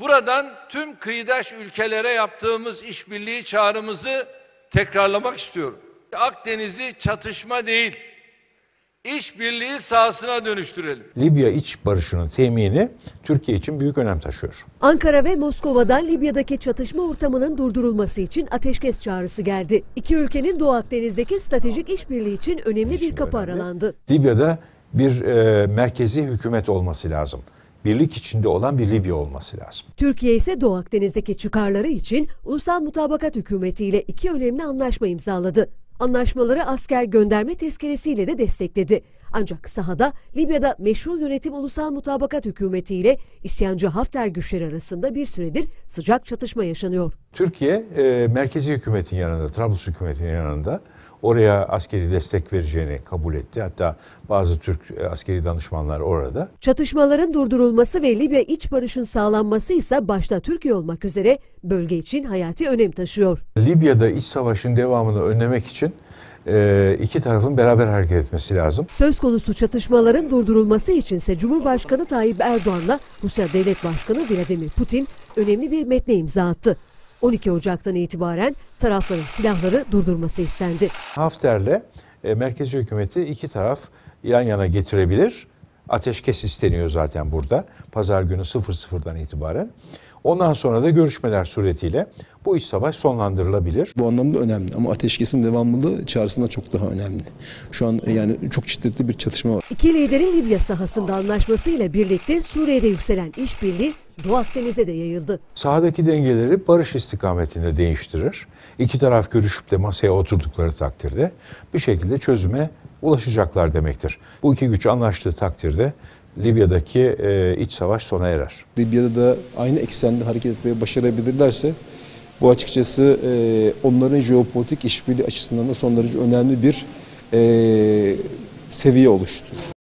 Buradan tüm kıyıdaş ülkelere yaptığımız işbirliği çağrımızı tekrarlamak istiyorum. Akdeniz'i çatışma değil, işbirliği sahasına dönüştürelim. Libya iç barışının temini Türkiye için büyük önem taşıyor. Ankara ve Moskova'dan Libya'daki çatışma ortamının durdurulması için ateşkes çağrısı geldi. İki ülkenin Doğu Akdeniz'deki stratejik işbirliği için önemli bir kapı aralandı. Libya'da bir e, merkezi hükümet olması lazım birlik içinde olan bir Libya olması lazım. Türkiye ise Doğu Akdeniz'deki çıkarları için Ulusal Mutabakat Hükümeti ile iki önemli anlaşma imzaladı. Anlaşmaları asker gönderme tezkeresiyle de destekledi. Ancak sahada Libya'da meşru yönetim ulusal mutabakat hükümeti ile isyancı Hafter güçleri arasında bir süredir sıcak çatışma yaşanıyor. Türkiye e, merkezi hükümetin yanında, Trablus hükümetinin yanında oraya askeri destek vereceğini kabul etti. Hatta bazı Türk e, askeri danışmanlar orada. Çatışmaların durdurulması ve Libya iç barışın sağlanması ise başta Türkiye olmak üzere bölge için hayati önem taşıyor. Libya'da iç savaşın devamını önlemek için e, iki tarafın beraber hareket etmesi lazım. Söz konusu çatışmaların durdurulması içinse Cumhurbaşkanı Tayyip Erdoğan'la Rusya Devlet Başkanı Vladimir Putin önemli bir metne imza attı. 12 Ocak'tan itibaren tarafların silahları durdurması istendi. Hafter'le e, merkezi hükümeti iki taraf yan yana getirebilir. Ateşkes isteniyor zaten burada. Pazar günü 00'dan itibaren. Ondan sonra da görüşmeler suretiyle bu iç savaş sonlandırılabilir. Bu anlamda önemli ama ateşkesin devamlılığı çağrısından çok daha önemli. Şu an e, yani çok şiddetli bir çatışma var. İki liderin Libya sahasında anlaşmasıyla birlikte Suriye'de yükselen işbirliği Doğu Akdeniz'e de yayıldı. Sahadaki dengeleri barış istikametinde değiştirir. İki taraf görüşüp de masaya oturdukları takdirde bir şekilde çözüme ulaşacaklar demektir. Bu iki güç anlaştığı takdirde Libya'daki e, iç savaş sona erer. Libya'da da aynı eksende hareket etmeyi başarabilirlerse bu açıkçası e, onların jeopolitik işbirliği açısından da son derece önemli bir e, seviye oluşturur.